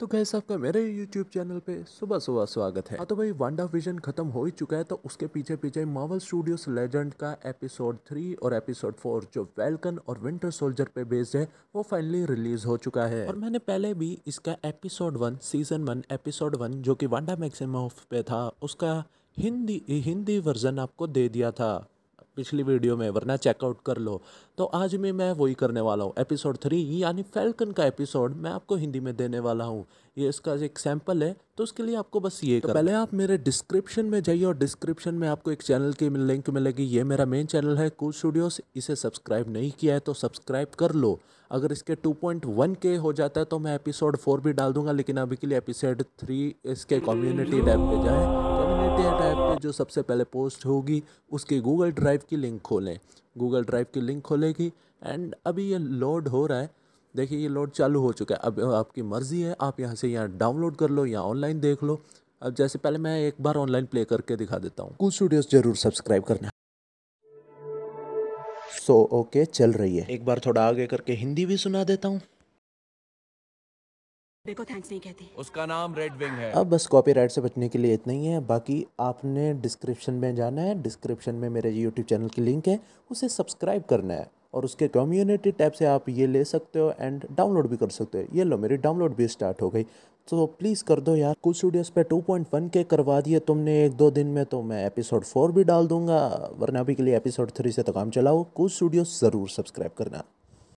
तो गैस आपका मेरे यूट्यूब चैनल पे सुबह सुबह स्वागत है हाँ, तो भाई वांडा विजन खत्म हो ही चुका है तो उसके पीछे पीछे मॉवल स्टूडियोज लेजेंड का एपिसोड थ्री और एपिसोड फोर जो वेलकन और विंटर सोल्जर पे बेस्ड है वो फाइनली रिलीज हो चुका है और मैंने पहले भी इसका episode one season one episode one जो कि वांडा मैक्सिम पे था उसका हिंदी हिंदी वर्जन आपको दे दिया था पिछली वीडियो में वरना चेकआउट कर लो तो आज भी मैं वही करने वाला हूँ एपिसोड थ्री यानी फैल्कन का एपिसोड मैं आपको हिंदी में देने वाला हूँ ये इसका एक सैम्पल है तो उसके लिए आपको बस ये तो कर पहले आप मेरे डिस्क्रिप्शन में जाइए और डिस्क्रिप्शन में आपको एक चैनल की लिंक मिलेगी ये मेरा मेन चैनल है कूल स्टूडियोस इसे सब्सक्राइब नहीं किया है तो सब्सक्राइब कर लो अगर इसके 2.1 के हो जाता है तो मैं एपिसोड फोर भी डाल दूंगा लेकिन अभी के लिए एपिसोड थ्री इसके कम्युनिटी टैब पे जाए तो विटिया ऐप पे जो सबसे पहले पोस्ट होगी उसकी गूगल ड्राइव की लिंक खोलें गूगल ड्राइव की लिंक खोलेगी एंड अभी ये लोड हो रहा है देखिए ये लोड चालू हो चुका है अब आपकी मर्ज़ी है आप यहाँ से यहाँ डाउनलोड कर लो या ऑनलाइन देख लो अब जैसे पहले मैं एक बार ऑनलाइन प्ले करके दिखा देता हूँ कुछ स्टूडियोज जरूर सब्सक्राइब करना सो so, ओके okay, चल रही है एक बार थोड़ा आगे करके हिंदी भी सुना देता हूँ थैंक्स नहीं कहती उसका नाम रेड विंग है अब बस कॉपीराइट से बचने के लिए इतना ही है बाकी आपने डिस्क्रिप्शन में जाना है डिस्क्रिप्शन में मेरे यूट्यूब चैनल की लिंक है उसे सब्सक्राइब करना है और उसके कम्युनिटी टैब से आप ये ले सकते हो एंड डाउनलोड भी कर सकते हो ये लो मेरी डाउनलोड भी स्टार्ट हो गई तो प्लीज़ कर दो यार कुछ स्टूडियोज़ पे 2.1 के करवा दिए तुमने एक दो दिन में तो मैं एपिसोड फोर भी डाल दूंगा वरना अभी के लिए एपिसोड थ्री से तो काम चलाओ कुछ स्टूडियो ज़रूर सब्सक्राइब करना